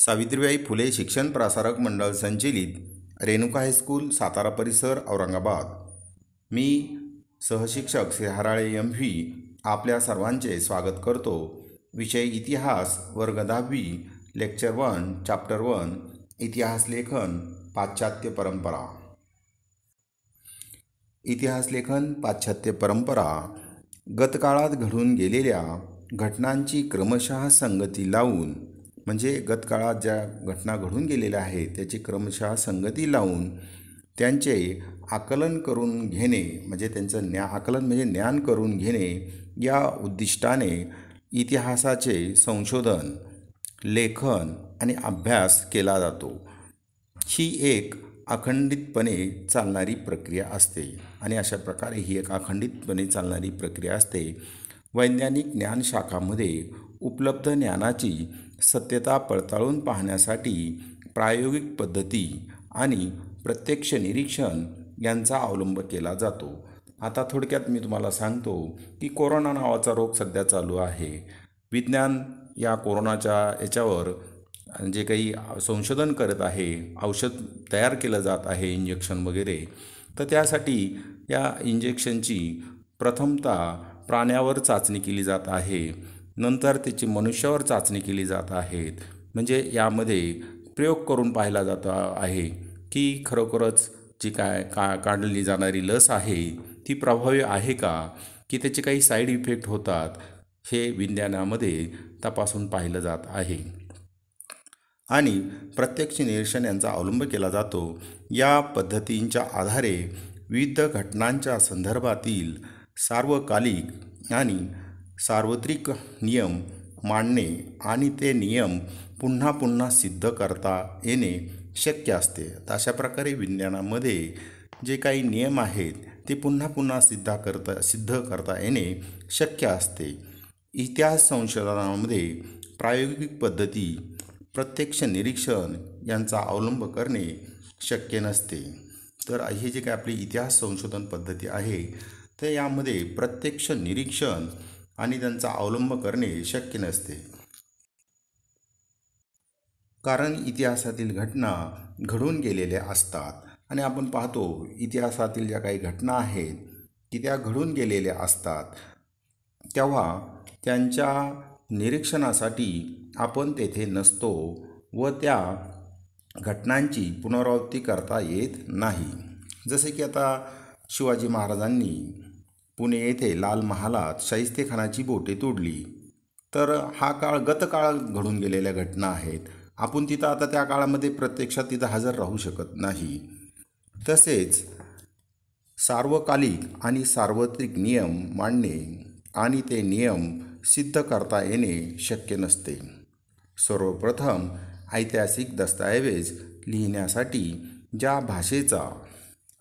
सावित्रीबाई फुले शिक्षण प्रसारक मंडळ संचलित रेणुका हायस्कूल सातारा परिसर औरंगाबाद मी सहशिक्षक सिंहाराळे एम व्ही आपल्या सर्वांचे स्वागत करतो विषय इतिहास वर्ग दहावी लेक्चर वन चॅप्टर वन इतिहास लेखन पाश्चात्य परंपरा इतिहास लेखन पाश्चात्य परंपरा गतकाळात घडून गेलेल्या घटनांची क्रमशः संगती लावून म्हणजे गतकाळात ज्या घटना घडून गेलेल्या आहेत त्याची क्रमशः संगती लावून त्यांचे आकलन करून घेणे म्हणजे त्यांचं ज्ञा आकलन म्हणजे ज्ञान करून घेणे या उद्दिष्टाने इतिहासाचे संशोधन लेखन आणि अभ्यास केला जातो ही एक अखंडितपणे चालणारी प्रक्रिया असते आणि अशा प्रकारे ही एक अखंडितपणे चालणारी प्रक्रिया असते वैज्ञानिक ज्ञानशाखामध्ये उपलब्ध ज्ञानाची सत्यता पडताळून पाहण्यासाठी प्रायोगिक पद्धती आणि प्रत्यक्ष निरीक्षण यांचा अवलंब केला जातो आता थोडक्यात मी तुम्हाला सांगतो की कोरोना नावाचा रोग सध्या चालू आहे विज्ञान या कोरोनाच्या याच्यावर जे काही संशोधन करत आहे औषध तयार केलं जात आहे इंजेक्शन वगैरे तर त्यासाठी या इंजेक्शनची प्रथमता प्राण्यावर चाचणी केली जात आहे नंतर त्याची मनुष्यावर चाचणी केली जात आहेत म्हणजे यामध्ये प्रयोग करून पाहिला जात आहे की खरोखरच जी काय का काढली जाणारी लस आहे ती प्रभावी आहे का की त्याचे काही साईड इफेक्ट होतात हे विज्ञानामध्ये तपासून पाहिलं जात आहे आणि प्रत्यक्ष निरीक्षण यांचा अवलंब केला जातो या पद्धतींच्या आधारे विविध घटनांच्या संदर्भातील सार्वकालिक आणि सार्वत्रिक नियम मांडणे आणि ते नियम पुन्हा पुन्हा सिद्ध करता येणे शक्य असते अशा प्रकारे विज्ञानामध्ये जे काही नियम आहेत ते पुन्हा पुन्हा सिद्ध करता सिद्ध करता येणे शक्य असते इतिहास संशोधनामध्ये प्रायोगिक पद्धती प्रत्यक्ष निरीक्षण यांचा अवलंब करणे शक्य नसते तर हे जे काही आपली इतिहास संशोधन पद्धती आहे तर यामध्ये प्रत्यक्ष निरीक्षण आणि त्यांचा अवलंब करणे शक्य नसते कारण इतिहासातील घटना घडून गेलेल्या असतात आणि आपण पाहतो इतिहासातील ज्या काही घटना आहेत की त्या घडून गेलेल्या असतात तेव्हा त्यांच्या निरीक्षणासाठी आपण तेथे नसतो व त्या घटनांची पुनरावृत्ती करता येत नाही जसे की आता शिवाजी महाराजांनी पुणे येथे लाल महालात शाहिस्तेखानाची बोटे तोडली तर हा काळ गतकाळ घडून गेलेल्या घटना आहेत आपण तिथं आता त्या काळामध्ये प्रत्यक्षात तिथं हजर राहू शकत नाही तसेच सार्वकालिक आणि सार्वत्रिक नियम मांडणे आणि ते नियम सिद्ध करता येणे शक्य नसते सर्वप्रथम ऐतिहासिक दस्तऐवज लिहिण्यासाठी ज्या भाषेचा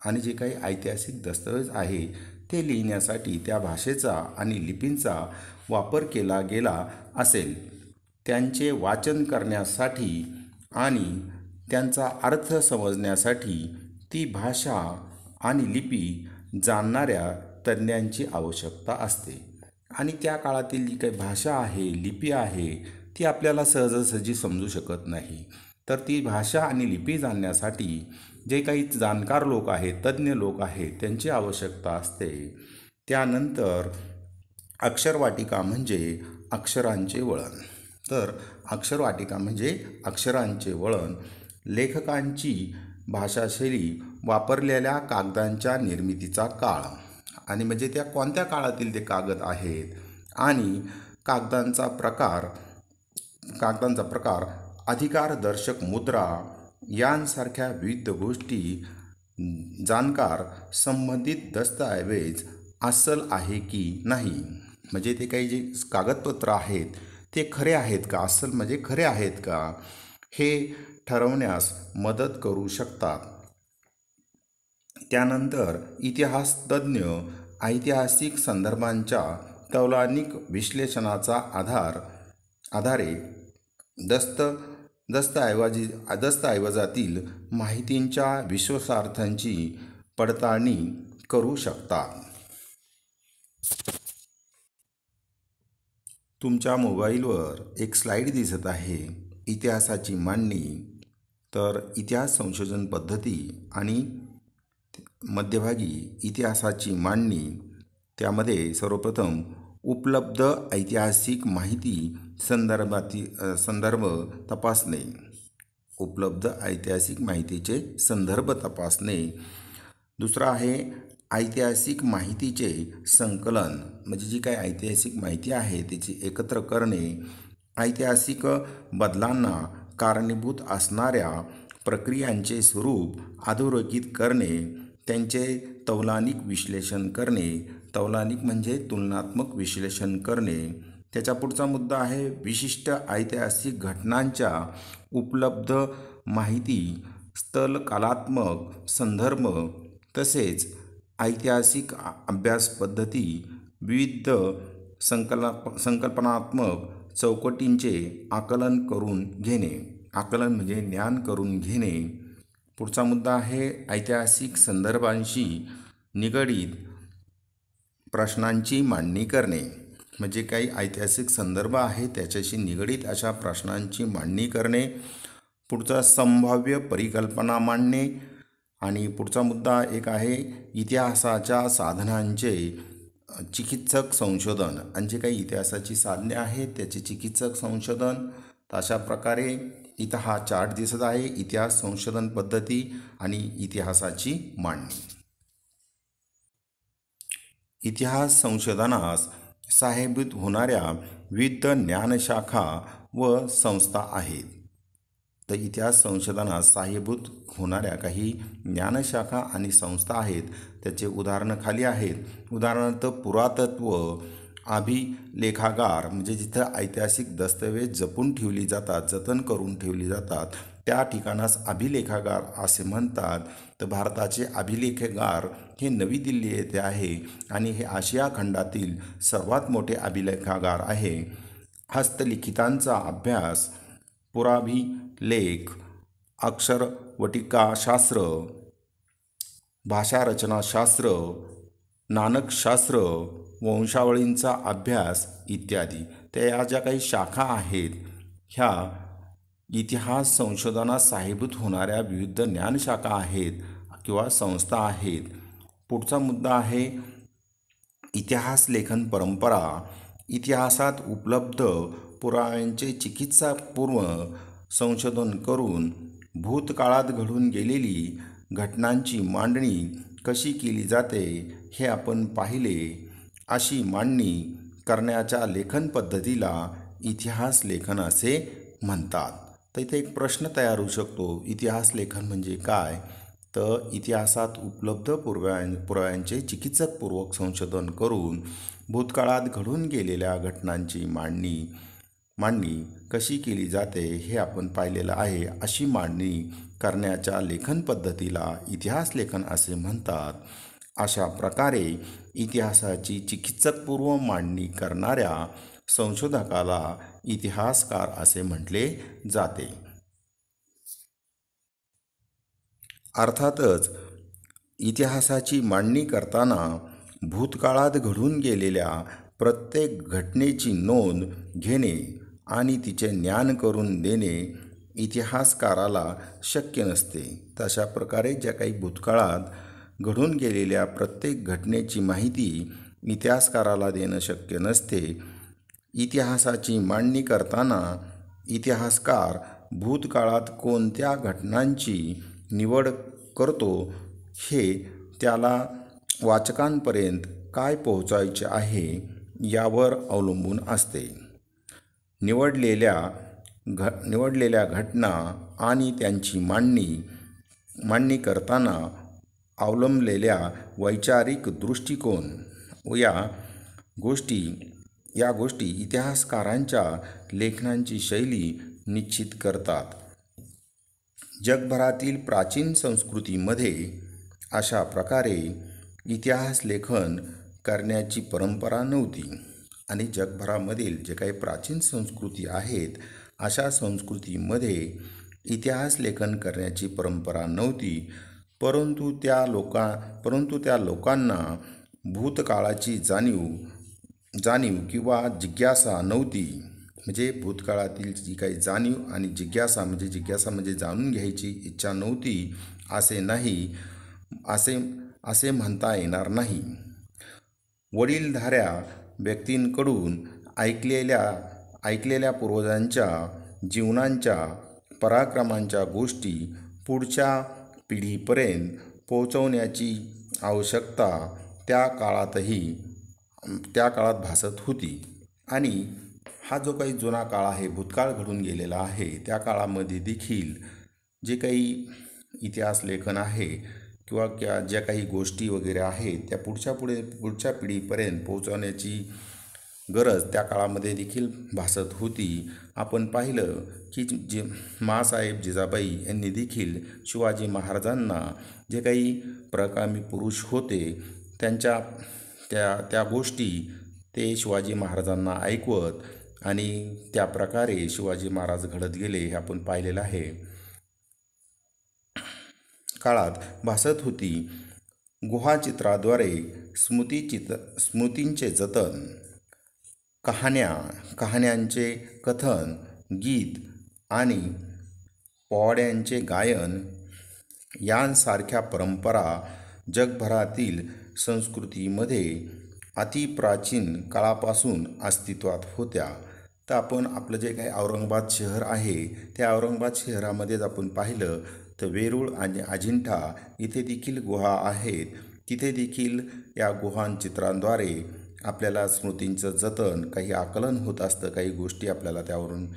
आणि जे काही ऐतिहासिक दस्तऐवज आहे ते लिहिण्यासाठी त्या भाषेचा आणि लिपींचा वापर केला गेला असेल त्यांचे वाचन करण्यासाठी आणि त्यांचा अर्थ समजण्यासाठी ती भाषा आणि लिपी जाणणाऱ्या तज्ज्ञांची आवश्यकता असते आणि त्या काळातील जी काही भाषा आहे लिपी आहे ती आपल्याला सहजासहजी समजू शकत नाही तर ती भाषा आणि लिपी जाणण्यासाठी जे काही जाणकार लोक आहेत तज्ज्ञ लोक आहेत त्यांची आवश्यकता असते त्यानंतर अक्षरवाटिका म्हणजे अक्षरांचे वळण तर अक्षरवाटिका म्हणजे अक्षरांचे वळण लेखकांची भाषाशैली वापरलेल्या कागदांच्या निर्मितीचा काळ आणि म्हणजे त्या कोणत्या काळातील ते कागद आहेत आणि कागदांचा प्रकार कागदांचा प्रकार अधिकारदर्शक मुद्रा यांसारख्या विविध गोष्टी जाणकार संबंधित दस्तऐवज असल आहे की नाही म्हणजे ते काही जे कागदपत्र आहेत ते खरे आहेत का असल म्हणजे खरे आहेत का हे ठरवण्यास मदत करू शकतात त्यानंतर तज्ज्ञ ऐतिहासिक संदर्भांच्या तौलानिक विश्लेषणाचा आधार आधारे दस्त दस्तऐवजी दस्तऐवजातील माहितींच्या विश्वासार्थांची पडताळणी करू शकता तुमच्या मोबाईलवर एक स्लाइड दिसत आहे इतिहासाची मांडणी तर इतिहास संशोधन पद्धती आणि मध्यभागी इतिहासाची मांडणी त्यामध्ये सर्वप्रथम उपलब्ध ऐतिहासिक माहिती संदर्भाती संदर्भ तपासणे उपलब्ध ऐतिहासिक माहितीचे संदर्भ तपासणे दुसरा आहे ऐतिहासिक माहितीचे संकलन म्हणजे जी काय ऐतिहासिक माहिती आहे त्याची एकत्र करणे ऐतिहासिक बदलांना कारणीभूत असणाऱ्या प्रक्रियांचे स्वरूप अधोरेखित करणे त्यांचे तौलानिक विश्लेषण करणे तौलानिक म्हणजे तुलनात्मक विश्लेषण करणे त्याच्या पुढचा मुद्दा आहे विशिष्ट ऐतिहासिक घटनांच्या उपलब्ध माहिती स्थल कलात्मक संदर्भ तसेच ऐतिहासिक अभ्यास पद्धती विविध संकला संकल्पनात्मक चौकटींचे आकलन करून घेणे आकलन म्हणजे ज्ञान करून घेणे पुढचा मुद्दा आहे ऐतिहासिक संदर्भांशी निगडीत प्रश्नांची मांडणी करणे म्हणजे काही ऐतिहासिक संदर्भ आहे त्याच्याशी निगडीत अशा प्रश्नांची मांडणी करणे पुढचा संभाव्य परिकल्पना मांडणे आणि पुढचा मुद्दा एक आहे इतिहासाच्या साधनांचे चिकित्सक संशोधन आणि जे काही इतिहासाची साधने आहेत त्याचे चिकित्सक संशोधन अशा प्रकारे इथं हा चार्ट दिसत आहे इतिहास संशोधन पद्धती आणि इतिहासाची मांडणी इतिहास संशोधनास साहेबीत होणाऱ्या विविध ज्ञानशाखा व संस्था आहेत तर इतिहास संशोधनात सहाय्यभूत होणाऱ्या काही ज्ञानशाखा आणि संस्था आहेत त्याचे उदाहरणं खाली आहेत उदाहरणार्थ पुरातत्व अभिलेखागार म्हणजे जिथं ऐतिहासिक दस्तऐवज जपून ठेवली जातात जतन करून ठेवली जातात त्या ठिकाणास अभिलेखागार असे म्हणतात तर भारताचे अभिलेखगार हे नवी दिल्ली येथे आहे आणि हे आशिया खंडातील सर्वात मोठे अभिलेखागार आहे हस्तलिखितांचा अभ्यास पुराभिलेख अक्षरवटिकाशास्त्र भाषारचनाशास्त्र नानकशास्त्र वंशावळींचा अभ्यास इत्यादी त्या या ज्या काही शाखा आहेत ह्या इतिहास संशोधनात साहिभूत होणाऱ्या विविध ज्ञानशाखा आहेत किंवा संस्था आहेत पुढचा मुद्दा आहे इतिहास लेखन परंपरा इतिहासात उपलब्ध पुराव्यांचे चिकित्सापूर्व संशोधन करून भूतकाळात घडून गेलेली घटनांची मांडणी कशी केली जाते हे आपण पाहिले अशी मांडणी करण्याच्या लेखन पद्धतीला इतिहास लेखन असे म्हणतात तर इथे एक प्रश्न तयार होऊ शकतो इतिहास लेखन म्हणजे काय तर इतिहासात उपलब्ध पुरव्या पुराव्यांचे चिकित्सकपूर्वक संशोधन करून भूतकाळात घडून गेलेल्या घटनांची मांडणी मांडणी कशी केली जाते हे आपण पाहिलेलं आहे अशी मांडणी करण्याच्या लेखन पद्धतीला इतिहास लेखन असे म्हणतात अशा प्रकारे इतिहासाची चिकित्सकपूर्व मांडणी करणाऱ्या संशोधकाला इतिहासकार असे म्हटले जाते अर्थातच इतिहासाची मांडणी करताना भूतकाळात घडून गेलेल्या प्रत्येक घटनेची नोंद घेणे आणि तिचे ज्ञान करून देणे इतिहासकाराला शक्य नसते तशा प्रकारे ज्या काही भूतकाळात घडून गेलेल्या प्रत्येक घटनेची माहिती इतिहासकाराला देणं शक्य नसते इतिहासाची मांडणी करताना इतिहासकार भूतकाळात कोणत्या घटनांची निवड करतो हे त्याला वाचकांपर्यंत काय पोहोचायचे आहे यावर अवलंबून असते निवडलेल्या घ निवडलेल्या घटना आणि त्यांची मांडणी मांडणी करताना अवलंबलेल्या वैचारिक दृष्टिकोन या गोष्टी या गोष्टी इतिहासकारांच्या लेखनांची शैली निश्चित करतात जगभरातील प्राचीन संस्कृतीमध्ये अशा प्रकारे इतिहास लेखन करण्याची परंपरा नव्हती आणि जगभरामधील जे काही प्राचीन संस्कृती आहेत अशा संस्कृतीमध्ये इतिहास लेखन करण्याची परंपरा नव्हती परंतु त्या लोका परंतु त्या लोकांना भूतकाळाची जाणीव जाणीव किंवा जिज्ञासा नव्हती म्हणजे भूतकाळातील जी काही जाणीव आणि जिज्ञासा म्हणजे जिज्ञासा म्हणजे जाणून घ्यायची इच्छा नव्हती असे नाही असे असे म्हणता येणार नाही वडीलधाऱ्या व्यक्तींकडून ऐकलेल्या ऐकलेल्या पूर्वजांच्या जीवनांच्या पराक्रमांच्या गोष्टी पुढच्या पिढीपर्यंत पोहोचवण्याची आवश्यकता त्या काळातही त्या काळात भासत होती आणि हा जो काही जुना काळ आहे भूतकाळ घडून गेलेला आहे त्या काळामध्ये देखील जे काही इतिहास लेखन आहे किंवा क्या ज्या काही गोष्टी वगैरे आहेत त्या पुढच्या पुढे पुढच्या पिढीपर्यंत पोहोचवण्याची गरज त्या काळामध्ये देखील भासत होती आपण पाहिलं की जे माँसाहेब जिजाबाई यांनी देखील शिवाजी महाराजांना जे काही प्रकामी पुरुष होते त्यांच्या त्या त्या गोष्टी ते शिवाजी महाराजांना ऐकवत आणि त्या प्रकारे शिवाजी महाराज घडत गेले हे आपण पाहिलेलं आहे काळात भासत होती गुहाचित्राद्वारे स्मृतीचित स्मृतींचे जतन कहाण्या कहाण्यांचे कथन गीत आणि पोवाड्यांचे गायन यांसारख्या परंपरा जगभरातील संस्कृतीमध्ये अतिप्राचीन काळापासून अस्तित्वात होत्या तर आपण आपलं जे काही औरंगाबाद शहर आहे त्या औरंगाबाद शहरामध्येच आपण पाहिलं तर वेरूळ आणि अजिंठा इथे देखील गुहा आहेत तिथे देखील या गुहान चित्रांद्वारे आपल्याला स्मृतींचं जतन काही आकलन होत असतं काही गोष्टी आपल्याला त्यावरून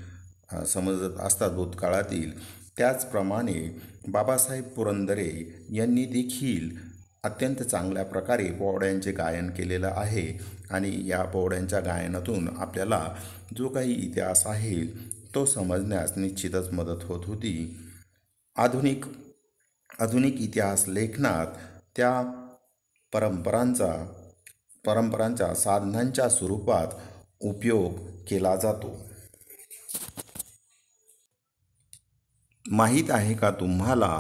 समजत असतात भूतकाळातील त्याचप्रमाणे बाबासाहेब पुरंदरे यांनी देखील अत्यंत चांगल्या प्रकारे पोवड्यांचे गायन केलेलं आहे आणि या पोवड्यांच्या गायनातून आपल्याला जो काही इतिहास आहे तो समजण्यास निश्चितच मदत होत होती आधुनिक आधुनिक इतिहास लेखनात त्या परंपरांचा परंपरांच्या साधनांच्या स्वरूपात उपयोग केला जातो माहीत आहे का तुम्हाला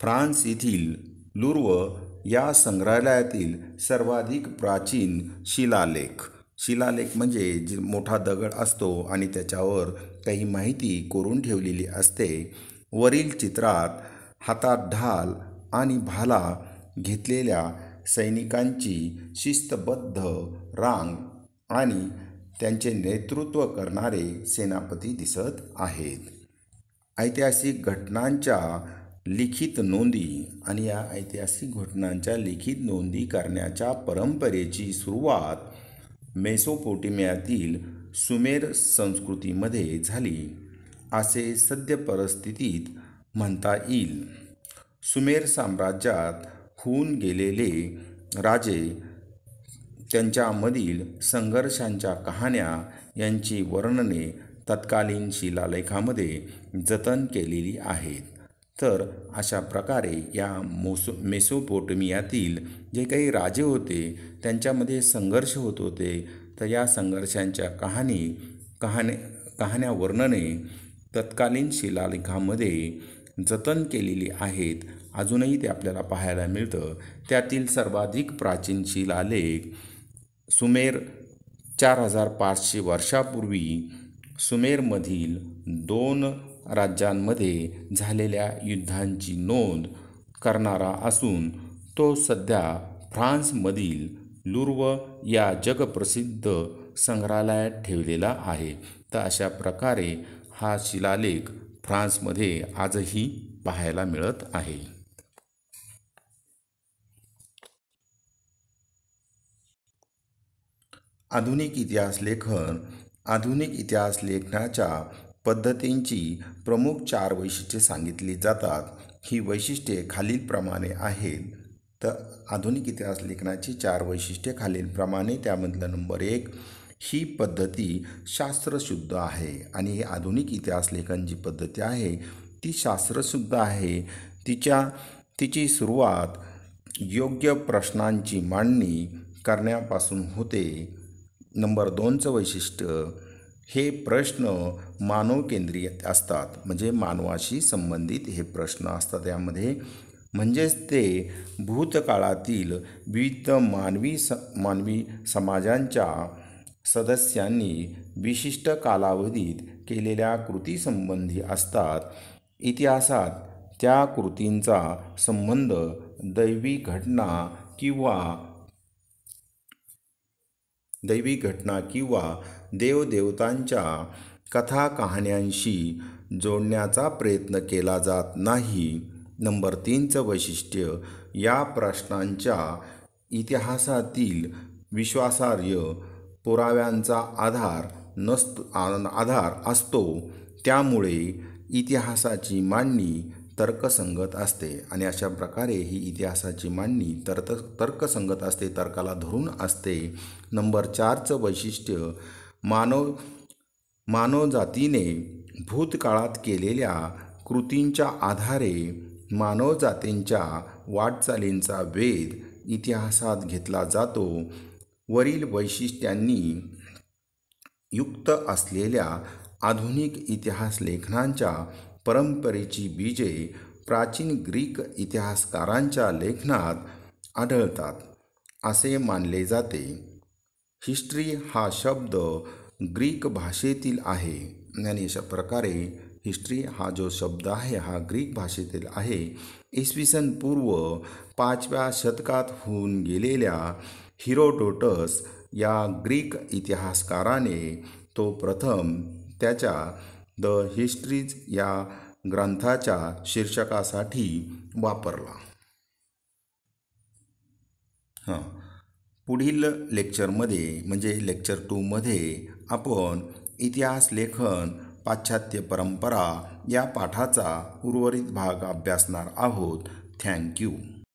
फ्रान्स येथील लुर्व या संग्रहालयातील सर्वाधिक प्राचीन शिलालेख शिलालेख म्हणजे जे मोठा दगड असतो आणि त्याच्यावर काही माहिती कोरून ठेवलेली असते वरील चित्रात हातात ढाल आणि भाला घेतलेल्या सैनिकांची शिस्तबद्ध रांग आणि त्यांचे नेतृत्व करणारे सेनापती दिसत आहेत ऐतिहासिक घटनांच्या लिखित नोंदी आणि या ऐतिहासिक घटनांच्या लिखित नोंदी करण्याच्या परंपरेची सुरुवात मेसोपोटेमियातील सुमेर संस्कृतीमध्ये झाली असे सद्य परिस्थितीत म्हणता येईल सुमेर साम्राज्यात होऊन गेलेले राजे त्यांच्यामधील संघर्षांच्या कहाण्या यांची वर्णने तत्कालीन शिलालेखामध्ये जतन केलेली आहेत तर अशा प्रकारे या मोसो मेसोपोटमियातील जे काही राजे होते त्यांच्यामध्ये संघर्ष होत होते तर या संघर्षांच्या कहाणी कहाणे कहाण्या वर्णने तत्कालीन शिलालेखामध्ये जतन केलेली आहेत अजूनही ते आपल्याला पाहायला मिळतं त्यातील सर्वाधिक प्राचीन शिलालेख सुमेर चार हजार पाचशे वर्षापूर्वी सुमेरमधील दोन राज्यांमध्ये झालेल्या युद्धांची नोंद करणारा असून तो सध्या फ्रान्समधील लुर्व या जगप्रसिद्ध संग्रहालयात ठेवलेला आहे तर अशा प्रकारे हा शिलालेख फ्रान्समध्ये आजही पाहायला मिळत आहे आधुनिक इतिहास लेखन आधुनिक इतिहास लेखनाच्या पद्धतींची प्रमुख चार वैशिष्ट्ये सांगितली जातात ही वैशिष्ट्ये खालीलप्रमाणे आहेत तर आधुनिक इतिहास लेखनाची चार वैशिष्ट्ये खालीलप्रमाणे त्यामधलं नंबर एक ही पद्धती शास्त्रशुद्ध आहे आणि ही आधुनिक इतिहास लेखन जी पद्धती आहे ती शास्त्रशुद्ध आहे तिच्या तिची सुरुवात योग्य प्रश्नांची मांडणी करण्यापासून होते नंबर दोनचं वैशिष्ट्य हे प्रश्न मानव केंद्रीय असतात म्हणजे मानवाशी संबंधित हे प्रश्न असतात यामध्ये म्हणजेच ते भूतकाळातील विविध मानवी स मानवी समाजांच्या सदस्यांनी विशिष्ट कालावधीत केलेल्या कृतीसंबंधी असतात इतिहासात त्या कृतींचा संबंध दैवी घटना किंवा दैवी घटना किंवा देवदेवतांच्या कथा कहाण्यांशी जोडण्याचा प्रयत्न केला जात नाही नंबर तीनचं वैशिष्ट्य या प्रश्नांच्या इतिहासातील विश्वासार्ह पुराव्यांचा आधार नसतो आधार असतो त्यामुळे इतिहासाची मांडणी तर्कसंगत असते आणि अशा प्रकारे ही इतिहासाची मांडणी तर्क तर्कसंगत असते तर्काला धरून असते नंबर चारचं वैशिष्ट्य मानव मानवजातीने भूतकाळात केलेल्या कृतींच्या आधारे मानवजातींच्या वाटचालींचा वेध इतिहासात घेतला जातो वरील वैशिष्ट्यांनी युक्त असलेल्या आधुनिक इतिहास लेखनांच्या परंपरेची बीजे प्राचीन ग्रीक इतिहासकारांच्या लेखनात आढळतात असे मानले जाते हिस्ट्री हा शब्द ग्रीक भाषेतील आहे आणि अशा प्रकारे हिस्ट्री हा जो शब्द आहे हा ग्रीक भाषेतील आहे इसवी सन पूर्व पाचव्या शतकात होऊन गेलेल्या हिरोडोटस या ग्रीक इतिहासकाराने तो प्रथम त्याच्या द हिस्ट्रीज या ग्रंथाच्या शीर्षकासाठी वापरला हां पुढील लेक्चरमध्ये म्हणजे लेक्चर टूमध्ये आपण इतिहास लेखन पाश्चात्य परंपरा या पाठाचा उर्वरित भाग अभ्यासणार आहोत थँक्यू